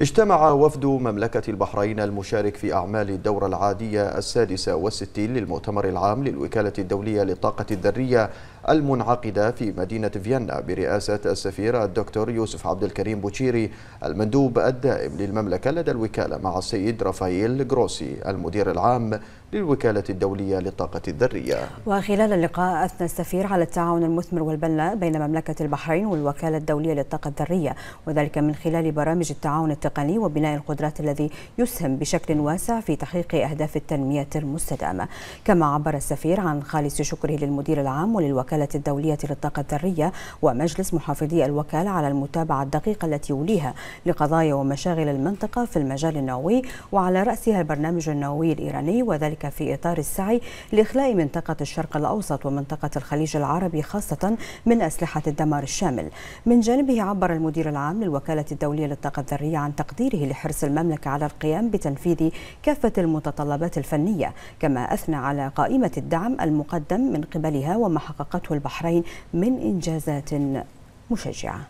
اجتمع وفد مملكة البحرين المشارك في أعمال الدورة العادية السادسة والستين للمؤتمر العام للوكالة الدولية للطاقة الذرية المنعقدة في مدينة فيينا برئاسة السفير الدكتور يوسف عبد الكريم بوتشيري المندوب الدائم للمملكة لدى الوكالة مع السيد رافائيل جروسي المدير العام للوكالة الدولية للطاقة الذرية وخلال اللقاء أثنى السفير على التعاون المثمر والبناء بين مملكة البحرين والوكالة الدولية للطاقة الذرية وذلك من خلال برامج التعاون التقني وبناء القدرات الذي يسهم بشكل واسع في تحقيق أهداف التنمية المستدامة كما عبر السفير عن خالص شكره للمدير العام وللوكالة الوكالة الدولية للطاقة الذرية ومجلس محافظي الوكالة على المتابعة الدقيقة التي يوليها لقضايا ومشاغل المنطقة في المجال النووي وعلى رأسها البرنامج النووي الإيراني وذلك في إطار السعي لإخلاء منطقة الشرق الأوسط ومنطقة الخليج العربي خاصة من أسلحة الدمار الشامل من جانبه عبر المدير العام للوكالة الدولية للطاقة الذرية عن تقديره لحرص المملكة على القيام بتنفيذ كافة المتطلبات الفنية كما أثنى على قائمة الدعم المقدم من قبلها وما حققته والبحرين من إنجازات مشجعة